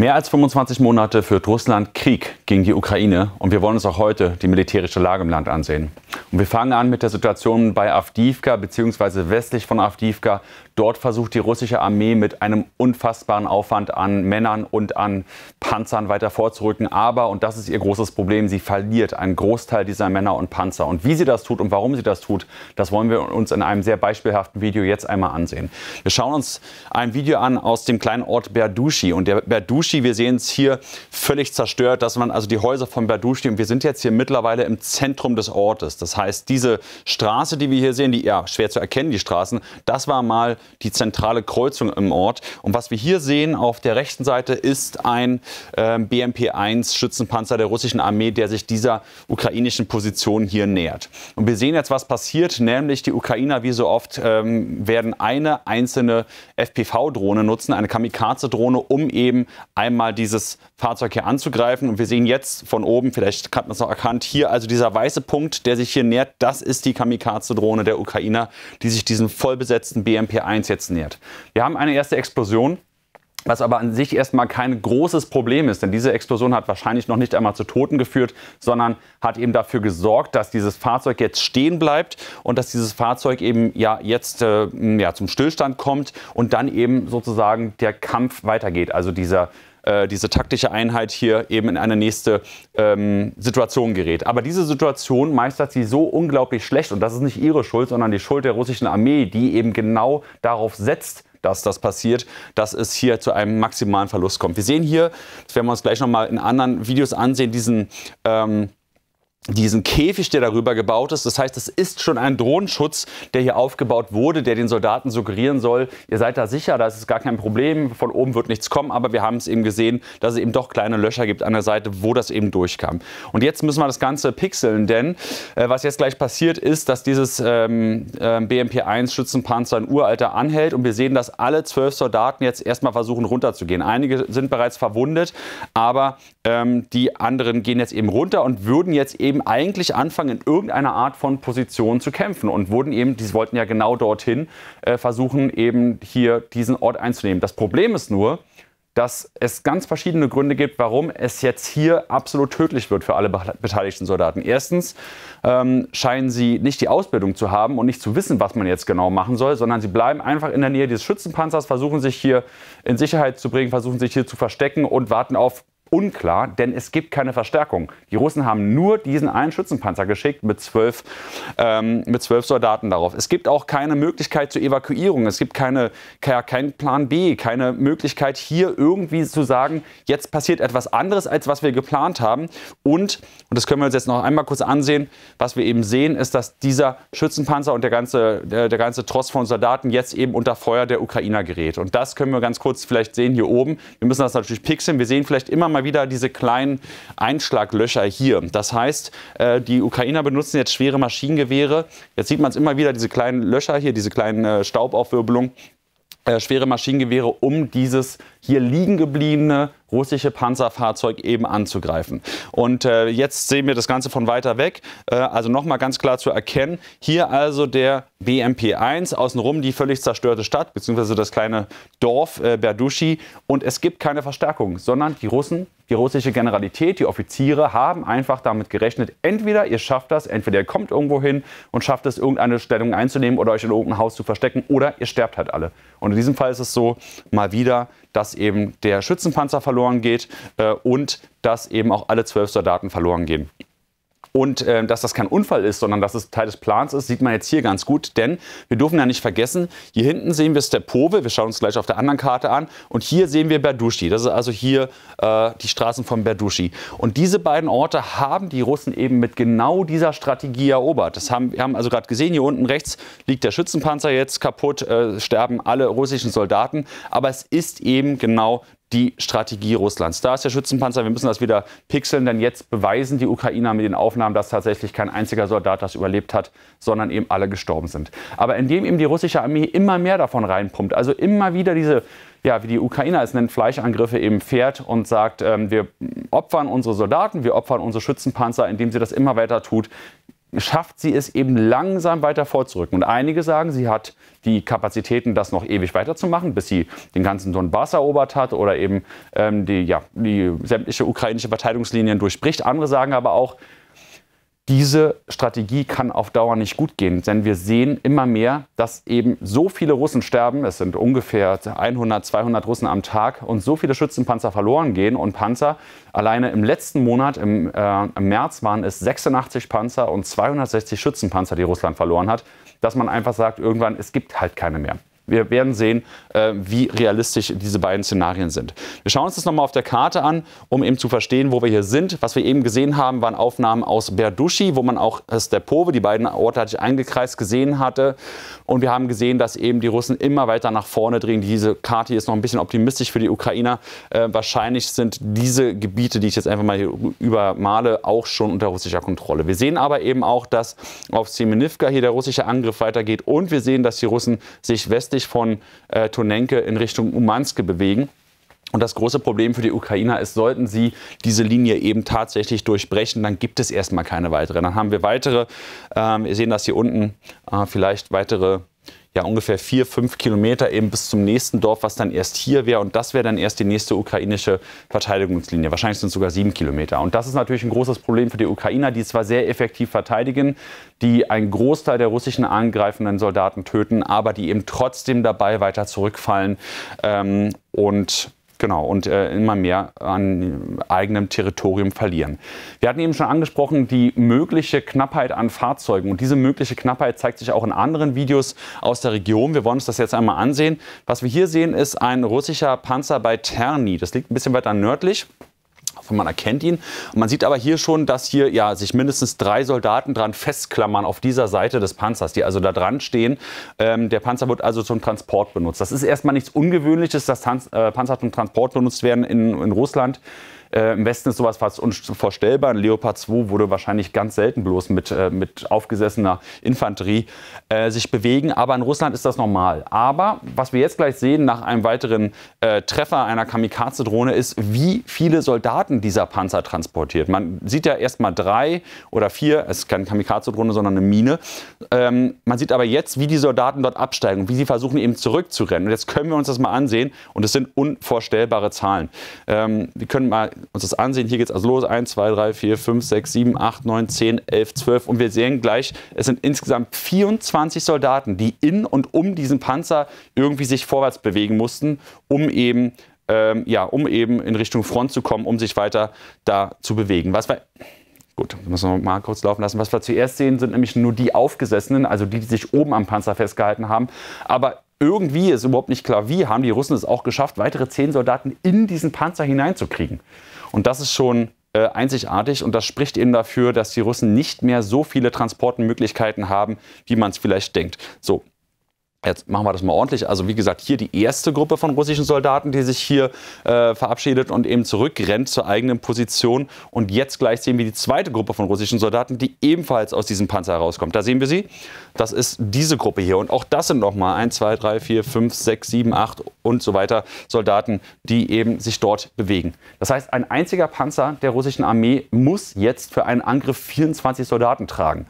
Mehr als 25 Monate führt Russland Krieg gegen die Ukraine und wir wollen uns auch heute die militärische Lage im Land ansehen. Und wir fangen an mit der Situation bei Avdiivka bzw. westlich von Avdiivka. Dort versucht die russische Armee mit einem unfassbaren Aufwand an Männern und an Panzern weiter vorzurücken. Aber, und das ist ihr großes Problem, sie verliert einen Großteil dieser Männer und Panzer. Und wie sie das tut und warum sie das tut, das wollen wir uns in einem sehr beispielhaften Video jetzt einmal ansehen. Wir schauen uns ein Video an aus dem kleinen Ort Berdushi. Und der Berdushi Berducci. Wir sehen es hier völlig zerstört. Das waren also die Häuser von Berducci. Und wir sind jetzt hier mittlerweile im Zentrum des Ortes. Das heißt, diese Straße, die wir hier sehen, die ja schwer zu erkennen, die Straßen, das war mal die zentrale Kreuzung im Ort. Und was wir hier sehen auf der rechten Seite ist ein äh, BMP-1 Schützenpanzer der russischen Armee, der sich dieser ukrainischen Position hier nähert. Und wir sehen jetzt, was passiert, nämlich die Ukrainer, wie so oft, ähm, werden eine einzelne FPV-Drohne nutzen, eine Kamikaze-Drohne, um eben einmal dieses Fahrzeug hier anzugreifen. Und wir sehen jetzt von oben, vielleicht hat man es noch erkannt, hier also dieser weiße Punkt, der sich hier nähert, das ist die Kamikaze-Drohne der Ukrainer, die sich diesem vollbesetzten BMP-1 jetzt nähert. Wir haben eine erste Explosion. Was aber an sich erstmal kein großes Problem ist, denn diese Explosion hat wahrscheinlich noch nicht einmal zu Toten geführt, sondern hat eben dafür gesorgt, dass dieses Fahrzeug jetzt stehen bleibt und dass dieses Fahrzeug eben ja jetzt äh, ja, zum Stillstand kommt und dann eben sozusagen der Kampf weitergeht. Also dieser äh, diese taktische Einheit hier eben in eine nächste ähm, Situation gerät. Aber diese Situation meistert sie so unglaublich schlecht und das ist nicht ihre Schuld, sondern die Schuld der russischen Armee, die eben genau darauf setzt, dass das passiert, dass es hier zu einem maximalen Verlust kommt. Wir sehen hier, das werden wir uns gleich nochmal in anderen Videos ansehen, diesen ähm, diesen Käfig, der darüber gebaut ist. Das heißt, es ist schon ein Drohnenschutz, der hier aufgebaut wurde, der den Soldaten suggerieren soll, ihr seid da sicher, da ist es gar kein Problem, von oben wird nichts kommen. Aber wir haben es eben gesehen, dass es eben doch kleine Löcher gibt an der Seite, wo das eben durchkam. Und jetzt müssen wir das Ganze pixeln, denn äh, was jetzt gleich passiert ist, dass dieses ähm, äh, BMP-1-Schützenpanzer ein Uralter anhält und wir sehen, dass alle zwölf Soldaten jetzt erstmal versuchen runterzugehen. Einige sind bereits verwundet, aber ähm, die anderen gehen jetzt eben runter und würden jetzt eben eigentlich anfangen, in irgendeiner Art von Position zu kämpfen und wurden eben, die wollten ja genau dorthin, äh, versuchen eben hier diesen Ort einzunehmen. Das Problem ist nur, dass es ganz verschiedene Gründe gibt, warum es jetzt hier absolut tödlich wird für alle beteiligten Soldaten. Erstens ähm, scheinen sie nicht die Ausbildung zu haben und nicht zu wissen, was man jetzt genau machen soll, sondern sie bleiben einfach in der Nähe dieses Schützenpanzers, versuchen sich hier in Sicherheit zu bringen, versuchen sich hier zu verstecken und warten auf unklar, denn es gibt keine Verstärkung. Die Russen haben nur diesen einen Schützenpanzer geschickt mit zwölf, ähm, mit zwölf Soldaten darauf. Es gibt auch keine Möglichkeit zur Evakuierung. Es gibt keine, kein Plan B, keine Möglichkeit hier irgendwie zu sagen, jetzt passiert etwas anderes, als was wir geplant haben. Und, und das können wir uns jetzt noch einmal kurz ansehen, was wir eben sehen, ist, dass dieser Schützenpanzer und der ganze, der, der ganze Tross von Soldaten jetzt eben unter Feuer der Ukrainer gerät. Und das können wir ganz kurz vielleicht sehen hier oben. Wir müssen das natürlich pixeln. Wir sehen vielleicht immer mal mal wieder diese kleinen Einschlaglöcher hier. Das heißt, äh, die Ukrainer benutzen jetzt schwere Maschinengewehre. Jetzt sieht man es immer wieder, diese kleinen Löcher hier, diese kleinen äh, Staubaufwirbelungen. Äh, schwere Maschinengewehre, um dieses hier liegen gebliebene russische Panzerfahrzeug eben anzugreifen. Und äh, jetzt sehen wir das Ganze von weiter weg. Äh, also nochmal ganz klar zu erkennen, hier also der BMP-1, außenrum die völlig zerstörte Stadt, beziehungsweise das kleine Dorf äh, Berdushi. Und es gibt keine Verstärkung, sondern die Russen, die russische Generalität, die Offiziere haben einfach damit gerechnet, entweder ihr schafft das, entweder ihr kommt irgendwo hin und schafft es, irgendeine Stellung einzunehmen oder euch in irgendein Haus zu verstecken oder ihr sterbt halt alle. Und in diesem Fall ist es so, mal wieder, dass eben der Schützenpanzer verloren geht äh, und dass eben auch alle zwölf Soldaten verloren gehen. Und äh, dass das kein Unfall ist, sondern dass es Teil des Plans ist, sieht man jetzt hier ganz gut. Denn wir dürfen ja nicht vergessen, hier hinten sehen wir Stepove, wir schauen uns gleich auf der anderen Karte an. Und hier sehen wir Berduschi. Das ist also hier äh, die Straßen von Berduschi. Und diese beiden Orte haben die Russen eben mit genau dieser Strategie erobert. Das haben, wir haben also gerade gesehen, hier unten rechts liegt der Schützenpanzer jetzt kaputt, äh, sterben alle russischen Soldaten. Aber es ist eben genau die Strategie Russlands. Da ist der Schützenpanzer, wir müssen das wieder pixeln, denn jetzt beweisen die Ukrainer mit den Aufnahmen, dass tatsächlich kein einziger Soldat das überlebt hat, sondern eben alle gestorben sind. Aber indem eben die russische Armee immer mehr davon reinpumpt, also immer wieder diese ja, wie die Ukrainer es nennen, Fleischangriffe eben fährt und sagt, ähm, wir opfern unsere Soldaten, wir opfern unsere Schützenpanzer, indem sie das immer weiter tut, schafft sie es eben langsam weiter vorzurücken. Und einige sagen, sie hat die Kapazitäten, das noch ewig weiterzumachen, bis sie den ganzen Donbass erobert hat oder eben ähm, die, ja, die sämtliche ukrainische Verteidigungslinien durchbricht. Andere sagen aber auch, diese Strategie kann auf Dauer nicht gut gehen, denn wir sehen immer mehr, dass eben so viele Russen sterben, es sind ungefähr 100, 200 Russen am Tag und so viele Schützenpanzer verloren gehen und Panzer. Alleine im letzten Monat, im, äh, im März, waren es 86 Panzer und 260 Schützenpanzer, die Russland verloren hat, dass man einfach sagt, irgendwann, es gibt halt keine mehr wir werden sehen, äh, wie realistisch diese beiden Szenarien sind. Wir schauen uns das nochmal auf der Karte an, um eben zu verstehen, wo wir hier sind. Was wir eben gesehen haben, waren Aufnahmen aus Berduschi, wo man auch Stepove, die beiden Orte hatte ich eingekreist, gesehen hatte. Und wir haben gesehen, dass eben die Russen immer weiter nach vorne drehen. Diese Karte hier ist noch ein bisschen optimistisch für die Ukrainer. Äh, wahrscheinlich sind diese Gebiete, die ich jetzt einfach mal hier übermale, auch schon unter russischer Kontrolle. Wir sehen aber eben auch, dass auf Semenivka hier der russische Angriff weitergeht und wir sehen, dass die Russen sich westlich nördlich von äh, Tonenke in Richtung Umanske bewegen. Und das große Problem für die Ukrainer ist, sollten sie diese Linie eben tatsächlich durchbrechen, dann gibt es erstmal keine weitere. Dann haben wir weitere, ähm, ihr seht das hier unten, äh, vielleicht weitere ja ungefähr vier, fünf Kilometer eben bis zum nächsten Dorf, was dann erst hier wäre. Und das wäre dann erst die nächste ukrainische Verteidigungslinie. Wahrscheinlich sind es sogar sieben Kilometer. Und das ist natürlich ein großes Problem für die Ukrainer, die zwar sehr effektiv verteidigen, die einen Großteil der russischen angreifenden Soldaten töten, aber die eben trotzdem dabei weiter zurückfallen. Ähm, und Genau, und äh, immer mehr an eigenem Territorium verlieren. Wir hatten eben schon angesprochen, die mögliche Knappheit an Fahrzeugen. Und diese mögliche Knappheit zeigt sich auch in anderen Videos aus der Region. Wir wollen uns das jetzt einmal ansehen. Was wir hier sehen, ist ein russischer Panzer bei Terni. Das liegt ein bisschen weiter nördlich man erkennt ihn. man sieht aber hier schon, dass hier ja, sich mindestens drei Soldaten dran festklammern auf dieser Seite des Panzers, die also da dran stehen. Ähm, der Panzer wird also zum Transport benutzt. Das ist erstmal nichts Ungewöhnliches, dass Tanz, äh, Panzer zum Transport benutzt werden in, in Russland. Äh, Im Westen ist sowas fast unvorstellbar. Ein Leopard 2 würde wahrscheinlich ganz selten bloß mit, äh, mit aufgesessener Infanterie äh, sich bewegen. Aber in Russland ist das normal. Aber was wir jetzt gleich sehen nach einem weiteren äh, Treffer einer Kamikaze-Drohne ist, wie viele Soldaten dieser Panzer transportiert. Man sieht ja erst mal drei oder vier. Es ist keine Kamikaze-Drohne, sondern eine Mine. Ähm, man sieht aber jetzt, wie die Soldaten dort absteigen und wie sie versuchen, eben zurückzurennen. Und jetzt können wir uns das mal ansehen. Und es sind unvorstellbare Zahlen. Ähm, wir können mal uns das ansehen. Hier geht es also los. 1, 2, 3, 4, 5, 6, 7, 8, 9, 10, 11, 12. Und wir sehen gleich, es sind insgesamt 24 Soldaten, die in und um diesen Panzer irgendwie sich vorwärts bewegen mussten, um eben, ähm, ja, um eben in Richtung Front zu kommen, um sich weiter da zu bewegen. Was war gut, müssen wir mal kurz laufen lassen. Was wir zuerst sehen, sind nämlich nur die Aufgesessenen, also die, die sich oben am Panzer festgehalten haben. Aber irgendwie ist überhaupt nicht klar, wie haben die Russen es auch geschafft, weitere zehn Soldaten in diesen Panzer hineinzukriegen. Und das ist schon äh, einzigartig und das spricht eben dafür, dass die Russen nicht mehr so viele Transportmöglichkeiten haben, wie man es vielleicht denkt. So, Jetzt machen wir das mal ordentlich. Also wie gesagt, hier die erste Gruppe von russischen Soldaten, die sich hier äh, verabschiedet und eben zurückrennt zur eigenen Position. Und jetzt gleich sehen wir die zweite Gruppe von russischen Soldaten, die ebenfalls aus diesem Panzer herauskommt. Da sehen wir sie. Das ist diese Gruppe hier. Und auch das sind nochmal 1, 2, 3, 4, 5, 6, 7, 8 und so weiter Soldaten, die eben sich dort bewegen. Das heißt, ein einziger Panzer der russischen Armee muss jetzt für einen Angriff 24 Soldaten tragen.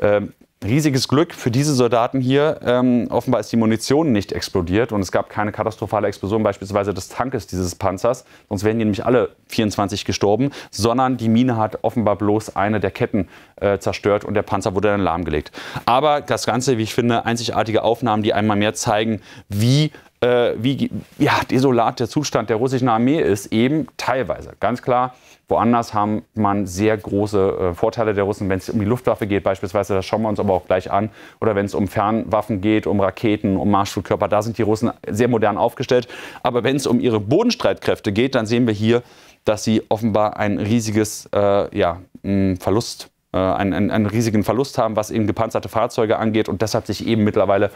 Ähm, Riesiges Glück für diese Soldaten hier. Ähm, offenbar ist die Munition nicht explodiert und es gab keine katastrophale Explosion beispielsweise des Tankes dieses Panzers. Sonst wären hier nämlich alle 24 gestorben, sondern die Mine hat offenbar bloß eine der Ketten äh, zerstört und der Panzer wurde dann lahmgelegt. Aber das Ganze, wie ich finde, einzigartige Aufnahmen, die einmal mehr zeigen, wie äh, wie ja, desolat der Zustand der russischen Armee ist, eben teilweise. Ganz klar, woanders haben man sehr große äh, Vorteile der Russen, wenn es um die Luftwaffe geht beispielsweise, das schauen wir uns aber auch gleich an, oder wenn es um Fernwaffen geht, um Raketen, um Marschflugkörper, da sind die Russen sehr modern aufgestellt. Aber wenn es um ihre Bodenstreitkräfte geht, dann sehen wir hier, dass sie offenbar ein riesiges äh, ja, hm, Verlust äh, einen, einen, einen, riesigen Verlust haben, was eben gepanzerte Fahrzeuge angeht und deshalb sich eben mittlerweile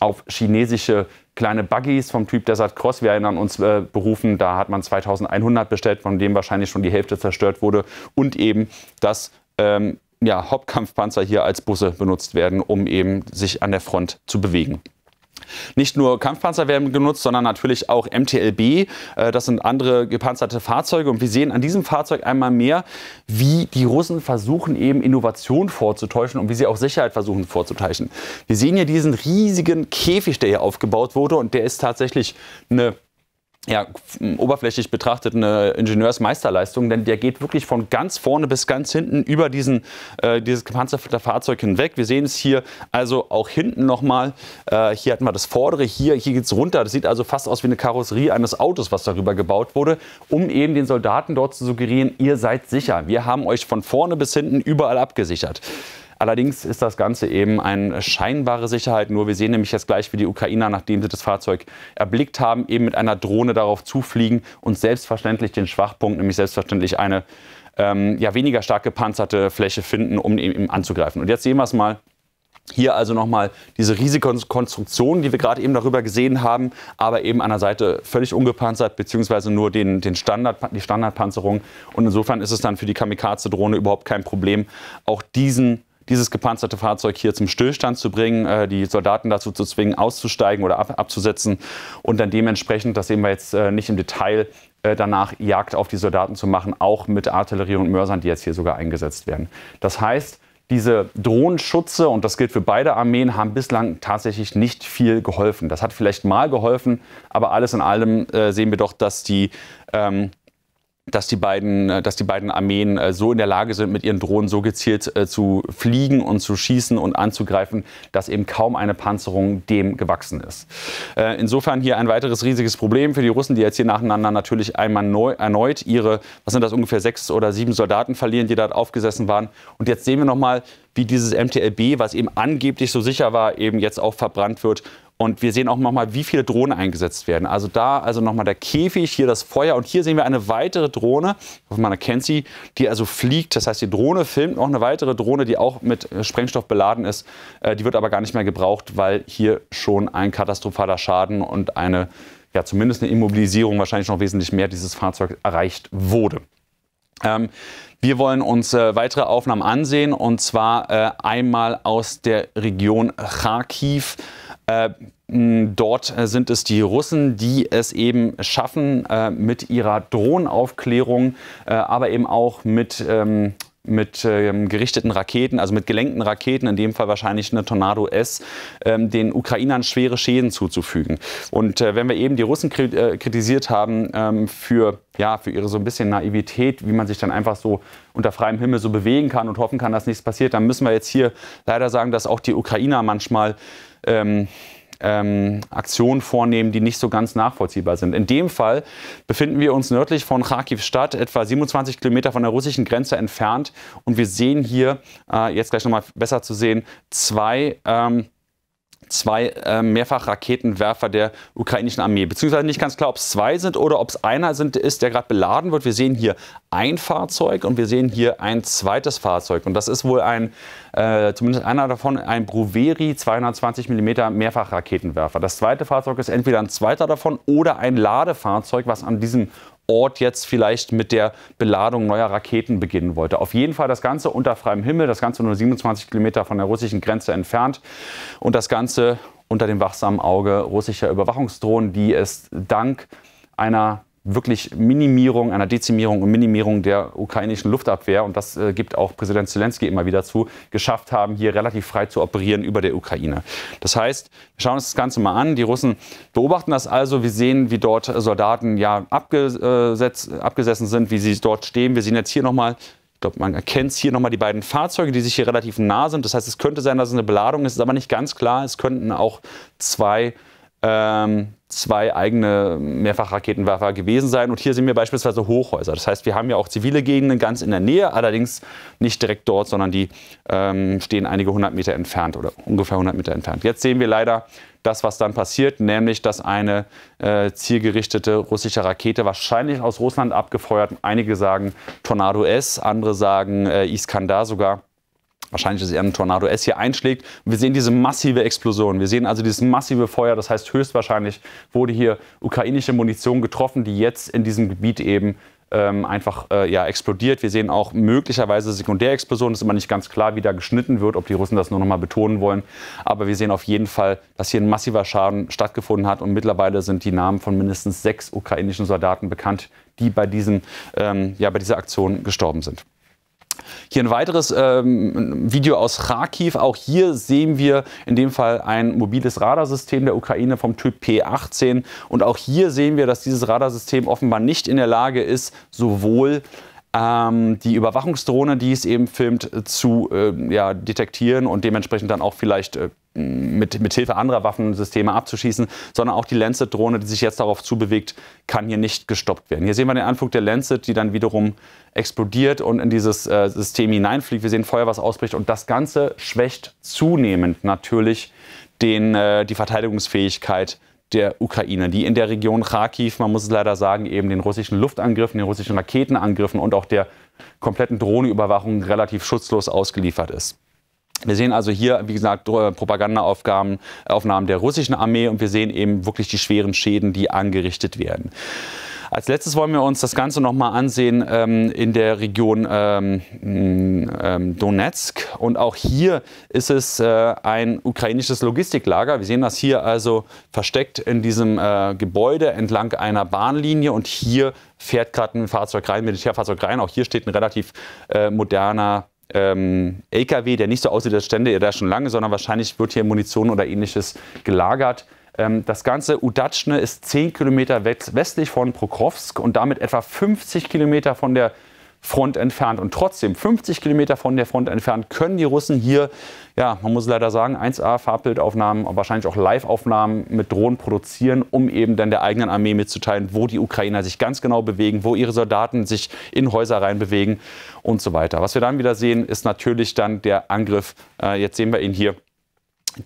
auf chinesische kleine Buggies vom Typ Desert Cross, wir erinnern uns, äh, berufen. Da hat man 2100 bestellt, von dem wahrscheinlich schon die Hälfte zerstört wurde. Und eben dass ähm, ja, Hauptkampfpanzer hier als Busse benutzt werden, um eben sich an der Front zu bewegen. Nicht nur Kampfpanzer werden genutzt, sondern natürlich auch MTLB. Äh, das sind andere gepanzerte Fahrzeuge. Und wir sehen an diesem Fahrzeug einmal mehr, wie die Russen versuchen, eben Innovation vorzutäuschen und wie sie auch Sicherheit versuchen vorzutäuschen. Wir sehen hier diesen riesigen Käfig, der hier aufgebaut wurde. Und der ist tatsächlich eine ja, oberflächlich betrachtet eine Ingenieursmeisterleistung, denn der geht wirklich von ganz vorne bis ganz hinten über diesen, äh, dieses gepanzerte Fahrzeug hinweg. Wir sehen es hier also auch hinten nochmal. Äh, hier hatten wir das vordere, hier, hier geht es runter. Das sieht also fast aus wie eine Karosserie eines Autos, was darüber gebaut wurde, um eben den Soldaten dort zu suggerieren, ihr seid sicher. Wir haben euch von vorne bis hinten überall abgesichert. Allerdings ist das Ganze eben eine scheinbare Sicherheit. Nur wir sehen nämlich jetzt gleich, wie die Ukrainer, nachdem sie das Fahrzeug erblickt haben, eben mit einer Drohne darauf zufliegen und selbstverständlich den Schwachpunkt, nämlich selbstverständlich eine ähm, ja, weniger stark gepanzerte Fläche finden, um eben anzugreifen. Und jetzt sehen wir es mal hier also nochmal diese riesige Konstruktion, die wir gerade eben darüber gesehen haben, aber eben an der Seite völlig ungepanzert, beziehungsweise nur den, den Standard, die Standardpanzerung. Und insofern ist es dann für die Kamikaze-Drohne überhaupt kein Problem, auch diesen dieses gepanzerte Fahrzeug hier zum Stillstand zu bringen, äh, die Soldaten dazu zu zwingen, auszusteigen oder ab, abzusetzen und dann dementsprechend, das sehen wir jetzt äh, nicht im Detail, äh, danach Jagd auf die Soldaten zu machen, auch mit Artillerie und Mörsern, die jetzt hier sogar eingesetzt werden. Das heißt, diese Drohenschutze, und das gilt für beide Armeen, haben bislang tatsächlich nicht viel geholfen. Das hat vielleicht mal geholfen, aber alles in allem äh, sehen wir doch, dass die ähm, dass die beiden, äh, dass die beiden Armeen äh, so in der Lage sind, mit ihren Drohnen so gezielt äh, zu fliegen und zu schießen und anzugreifen, dass eben kaum eine Panzerung dem gewachsen ist. Insofern hier ein weiteres riesiges Problem für die Russen, die jetzt hier nacheinander natürlich einmal neu, erneut ihre, was sind das, ungefähr sechs oder sieben Soldaten verlieren, die dort aufgesessen waren. Und jetzt sehen wir nochmal, wie dieses MTLB, was eben angeblich so sicher war, eben jetzt auch verbrannt wird und wir sehen auch nochmal, wie viele Drohnen eingesetzt werden. Also da, also nochmal der Käfig, hier das Feuer. Und hier sehen wir eine weitere Drohne, man erkennt sie, die also fliegt. Das heißt, die Drohne filmt noch eine weitere Drohne, die auch mit äh, Sprengstoff beladen ist. Äh, die wird aber gar nicht mehr gebraucht, weil hier schon ein katastrophaler Schaden und eine, ja, zumindest eine Immobilisierung wahrscheinlich noch wesentlich mehr dieses Fahrzeug erreicht wurde. Ähm, wir wollen uns äh, weitere Aufnahmen ansehen und zwar äh, einmal aus der Region Kharkiv. Äh, dort äh, sind es die Russen, die es eben schaffen, äh, mit ihrer Drohnenaufklärung, aber eben auch mit ähm, mit ähm, gerichteten Raketen, also mit gelenkten Raketen, in dem Fall wahrscheinlich eine Tornado S, ähm, den Ukrainern schwere Schäden zuzufügen. Und wenn wir eben die Russen kritisiert haben für, ja, für ihre so ein bisschen Naivität, wie man sich dann einfach so unter freiem Himmel so bewegen kann und hoffen kann, dass nichts passiert, dann müssen wir jetzt hier leider sagen, dass auch die Ukrainer manchmal ähm, ähm, Aktionen vornehmen, die nicht so ganz nachvollziehbar sind. In dem Fall befinden wir uns nördlich von Kharkiv-Stadt, etwa 27 Kilometer von der russischen Grenze entfernt. Und wir sehen hier, äh, jetzt gleich nochmal besser zu sehen, zwei ähm, zwei äh, Mehrfachraketenwerfer der ukrainischen Armee. Beziehungsweise nicht ganz klar, ob es zwei sind oder ob es einer sind, ist, der gerade beladen wird. Wir sehen hier ein Fahrzeug und wir sehen hier ein zweites Fahrzeug. Und das ist wohl ein, äh, zumindest einer davon, ein Bruveri 220 mm Mehrfachraketenwerfer. Das zweite Fahrzeug ist entweder ein zweiter davon oder ein Ladefahrzeug, was an diesem Ort jetzt vielleicht mit der Beladung neuer Raketen beginnen wollte. Auf jeden Fall das Ganze unter freiem Himmel, das Ganze nur 27 Kilometer von der russischen Grenze entfernt und das Ganze unter dem wachsamen Auge russischer Überwachungsdrohnen, die es dank einer wirklich Minimierung einer Dezimierung und Minimierung der ukrainischen Luftabwehr, und das äh, gibt auch Präsident Zelensky immer wieder zu, geschafft haben, hier relativ frei zu operieren über der Ukraine. Das heißt, wir schauen uns das Ganze mal an. Die Russen beobachten das also. Wir sehen, wie dort Soldaten ja abgesetzt, abgesessen sind, wie sie dort stehen. Wir sehen jetzt hier nochmal ich glaube, man erkennt hier nochmal die beiden Fahrzeuge, die sich hier relativ nah sind. Das heißt, es könnte sein, dass es eine Beladung ist, ist aber nicht ganz klar. Es könnten auch zwei ähm, zwei eigene Mehrfachraketenwerfer gewesen sein. Und hier sehen wir beispielsweise Hochhäuser. Das heißt, wir haben ja auch zivile Gegenden ganz in der Nähe, allerdings nicht direkt dort, sondern die ähm, stehen einige hundert Meter entfernt oder ungefähr 100 Meter entfernt. Jetzt sehen wir leider das, was dann passiert, nämlich dass eine äh, zielgerichtete russische Rakete wahrscheinlich aus Russland abgefeuert. Einige sagen Tornado S, andere sagen äh, Iskandar sogar wahrscheinlich ist es eher ein Tornado S hier einschlägt. wir sehen diese massive Explosion. Wir sehen also dieses massive Feuer. Das heißt, höchstwahrscheinlich wurde hier ukrainische Munition getroffen, die jetzt in diesem Gebiet eben ähm, einfach äh, ja, explodiert. Wir sehen auch möglicherweise Sekundärexplosionen. Es ist immer nicht ganz klar, wie da geschnitten wird, ob die Russen das nur noch mal betonen wollen. Aber wir sehen auf jeden Fall, dass hier ein massiver Schaden stattgefunden hat. Und mittlerweile sind die Namen von mindestens sechs ukrainischen Soldaten bekannt, die bei, diesem, ähm, ja, bei dieser Aktion gestorben sind. Hier ein weiteres ähm, Video aus Kharkiv. Auch hier sehen wir in dem Fall ein mobiles Radarsystem der Ukraine vom Typ P18. Und auch hier sehen wir, dass dieses Radarsystem offenbar nicht in der Lage ist, sowohl ähm, die Überwachungsdrohne, die es eben filmt, zu äh, ja, detektieren und dementsprechend dann auch vielleicht äh, mit, mit Hilfe anderer Waffensysteme abzuschießen, sondern auch die Lancet-Drohne, die sich jetzt darauf zubewegt, kann hier nicht gestoppt werden. Hier sehen wir den Anflug der Lancet, die dann wiederum explodiert und in dieses äh, System hineinfliegt. Wir sehen Feuer, was ausbricht und das Ganze schwächt zunehmend natürlich den, äh, die Verteidigungsfähigkeit der Ukraine, die in der Region Kharkiv, man muss es leider sagen, eben den russischen Luftangriffen, den russischen Raketenangriffen und auch der kompletten Drohnenüberwachung relativ schutzlos ausgeliefert ist. Wir sehen also hier, wie gesagt, äh, Propagandaaufnahmen äh, der russischen Armee und wir sehen eben wirklich die schweren Schäden, die angerichtet werden. Als letztes wollen wir uns das Ganze nochmal ansehen ähm, in der Region ähm, ähm, Donetsk. Und auch hier ist es äh, ein ukrainisches Logistiklager. Wir sehen das hier also versteckt in diesem äh, Gebäude entlang einer Bahnlinie. Und hier fährt gerade ein Fahrzeug rein, ein Militärfahrzeug rein. Auch hier steht ein relativ äh, moderner ähm, LKW, der nicht so aussieht, als stände er da schon lange, sondern wahrscheinlich wird hier Munition oder ähnliches gelagert. Ähm, das ganze Udatschne ist 10 Kilometer westlich von Prokrovsk und damit etwa 50 Kilometer von der Front entfernt. Und trotzdem, 50 Kilometer von der Front entfernt, können die Russen hier, ja, man muss leider sagen, 1A-Farbbildaufnahmen, wahrscheinlich auch Live-Aufnahmen mit Drohnen produzieren, um eben dann der eigenen Armee mitzuteilen, wo die Ukrainer sich ganz genau bewegen, wo ihre Soldaten sich in Häuser reinbewegen und so weiter. Was wir dann wieder sehen, ist natürlich dann der Angriff, äh, jetzt sehen wir ihn hier,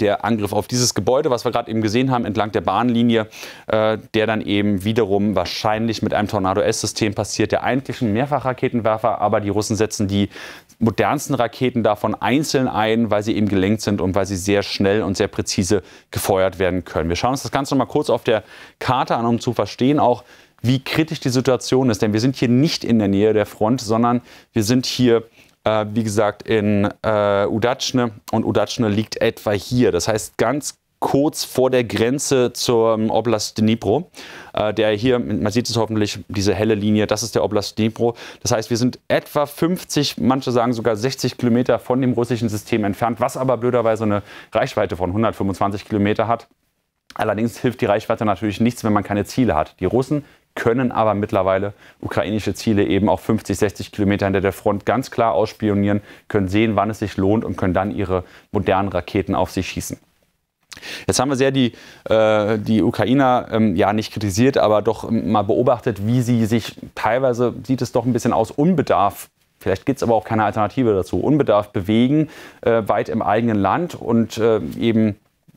der Angriff auf dieses Gebäude, was wir gerade eben gesehen haben, entlang der Bahnlinie, äh, der dann eben wiederum wahrscheinlich mit einem Tornado-S-System passiert, der eigentlich ein Mehrfachraketenwerfer, aber die Russen setzen die modernsten Raketen davon einzeln ein, weil sie eben gelenkt sind und weil sie sehr schnell und sehr präzise gefeuert werden können. Wir schauen uns das Ganze nochmal kurz auf der Karte an, um zu verstehen auch, wie kritisch die Situation ist. Denn wir sind hier nicht in der Nähe der Front, sondern wir sind hier äh, wie gesagt, in äh, Udacne. Und Udacne liegt etwa hier. Das heißt, ganz kurz vor der Grenze zum Oblast Dnipro. Äh, der hier, man sieht es hoffentlich, diese helle Linie, das ist der Oblast Dnipro. Das heißt, wir sind etwa 50, manche sagen sogar 60 Kilometer von dem russischen System entfernt, was aber blöderweise eine Reichweite von 125 Kilometer hat. Allerdings hilft die Reichweite natürlich nichts, wenn man keine Ziele hat. Die Russen können aber mittlerweile ukrainische Ziele eben auch 50, 60 Kilometer hinter der Front ganz klar ausspionieren, können sehen, wann es sich lohnt und können dann ihre modernen Raketen auf sie schießen. Jetzt haben wir sehr die, äh, die Ukrainer ähm, ja nicht kritisiert, aber doch ähm, mal beobachtet, wie sie sich teilweise, sieht es doch ein bisschen aus, unbedarf vielleicht gibt es aber auch keine Alternative dazu, unbedarf bewegen, äh, weit im eigenen Land und äh, eben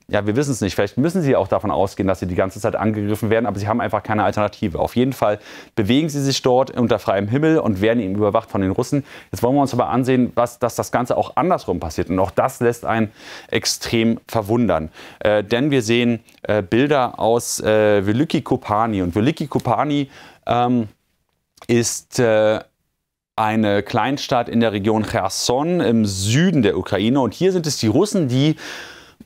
ja, wir wissen es nicht. Vielleicht müssen sie auch davon ausgehen, dass sie die ganze Zeit angegriffen werden, aber sie haben einfach keine Alternative. Auf jeden Fall bewegen sie sich dort unter freiem Himmel und werden eben überwacht von den Russen. Jetzt wollen wir uns aber ansehen, was, dass das Ganze auch andersrum passiert. Und auch das lässt einen extrem verwundern. Äh, denn wir sehen äh, Bilder aus äh, Veliki Kopani. Und Veliki Kopani ähm, ist. Äh, eine Kleinstadt in der Region Cherson im Süden der Ukraine. Und hier sind es die Russen, die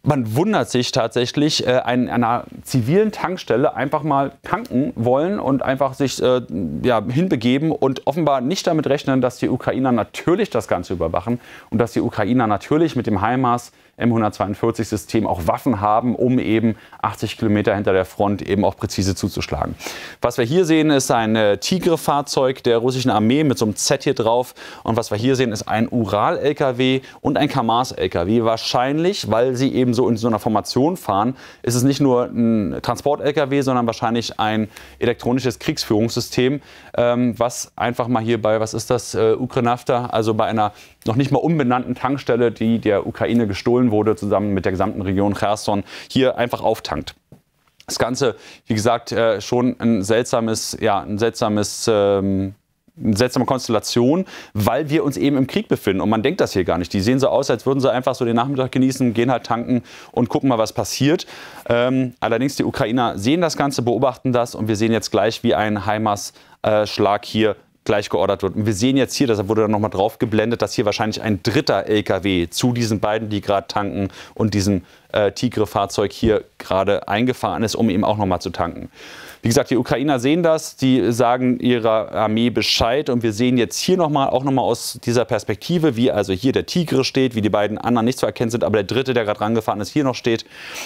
man wundert sich tatsächlich, äh, an einer zivilen Tankstelle einfach mal tanken wollen und einfach sich äh, ja, hinbegeben und offenbar nicht damit rechnen, dass die Ukrainer natürlich das Ganze überwachen und dass die Ukrainer natürlich mit dem Heimaß M142-System auch Waffen haben, um eben 80 Kilometer hinter der Front eben auch präzise zuzuschlagen. Was wir hier sehen, ist ein äh, Tigre-Fahrzeug der russischen Armee mit so einem Z hier drauf. Und was wir hier sehen, ist ein Ural-LKW und ein Kamaz-LKW. Wahrscheinlich, weil sie eben so in so einer Formation fahren, ist es nicht nur ein Transport-LKW, sondern wahrscheinlich ein elektronisches Kriegsführungssystem, ähm, was einfach mal hier bei, was ist das, äh, Ukranafta, also bei einer noch nicht mal unbenannten Tankstelle, die der Ukraine gestohlen überfallen wurde, zusammen mit der gesamten Region Cherson, hier einfach auftankt. Das Ganze, wie gesagt, äh, schon ein seltsames, ja, ein seltsames ähm, eine seltsame Konstellation, weil wir uns eben im Krieg befinden und man denkt das hier gar nicht. Die sehen so aus, als würden sie einfach so den Nachmittag genießen, gehen halt tanken und gucken mal, was passiert. Ähm, allerdings die Ukrainer sehen das Ganze, beobachten das und wir sehen jetzt gleich, wie ein Heimas-Schlag äh, hier gleich geordert wird. Und wir sehen jetzt hier, das wurde dann nochmal drauf geblendet, dass hier wahrscheinlich ein dritter LKW zu diesen beiden, die gerade tanken und diesem äh, Tigre-Fahrzeug hier gerade eingefahren ist, um eben auch nochmal zu tanken. Wie gesagt, die Ukrainer sehen das, die sagen ihrer Armee Bescheid und wir sehen jetzt hier nochmal, auch nochmal aus dieser Perspektive, wie also hier der Tigre steht, wie die beiden anderen nicht zu erkennen sind, aber der dritte, der gerade rangefahren ist, hier noch steht.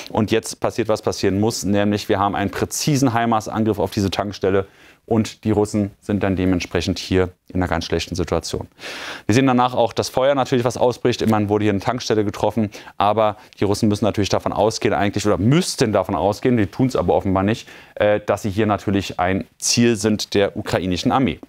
Und jetzt passiert, was passieren muss, nämlich wir haben einen präzisen Heimatsangriff auf diese Tankstelle und die Russen sind dann dementsprechend hier in einer ganz schlechten Situation. Wir sehen danach auch das Feuer natürlich, was ausbricht. Immerhin wurde hier eine Tankstelle getroffen, aber die Russen müssen natürlich davon ausgehen, eigentlich oder müssten davon ausgehen, die tun es aber offenbar nicht, äh, dass sie hier natürlich ein Ziel sind der ukrainischen Armee.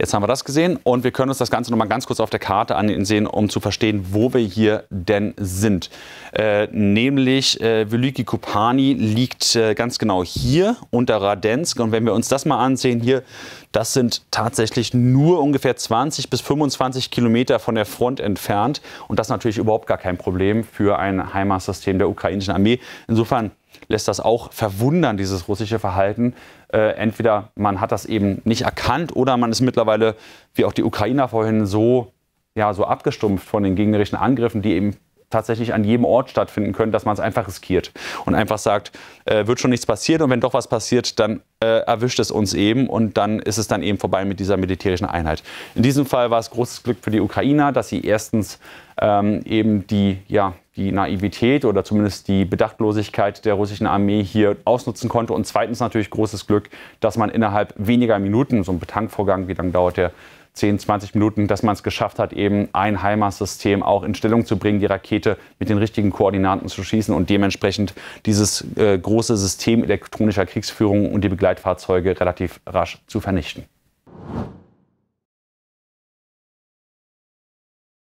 Jetzt haben wir das gesehen und wir können uns das Ganze nochmal ganz kurz auf der Karte ansehen, um zu verstehen, wo wir hier denn sind. Äh, nämlich äh, Veliki Kupani liegt äh, ganz genau hier unter Radensk und wenn wir uns das mal ansehen hier, das sind tatsächlich nur ungefähr 20 bis 25 Kilometer von der Front entfernt und das ist natürlich überhaupt gar kein Problem für ein Heimatsystem der ukrainischen Armee. Insofern lässt das auch verwundern, dieses russische Verhalten. Äh, entweder man hat das eben nicht erkannt oder man ist mittlerweile, wie auch die Ukrainer vorhin, so, ja, so abgestumpft von den gegnerischen Angriffen, die eben tatsächlich an jedem Ort stattfinden können, dass man es einfach riskiert und einfach sagt, äh, wird schon nichts passieren und wenn doch was passiert, dann äh, erwischt es uns eben und dann ist es dann eben vorbei mit dieser militärischen Einheit. In diesem Fall war es großes Glück für die Ukrainer, dass sie erstens ähm, eben die, ja, die Naivität oder zumindest die Bedachtlosigkeit der russischen Armee hier ausnutzen konnte. Und zweitens natürlich großes Glück, dass man innerhalb weniger Minuten, so ein Betankvorgang, wie lange dauert der, 10, 20 Minuten, dass man es geschafft hat, eben ein himars auch in Stellung zu bringen, die Rakete mit den richtigen Koordinaten zu schießen und dementsprechend dieses äh, große System elektronischer Kriegsführung und die Begleitfahrzeuge relativ rasch zu vernichten.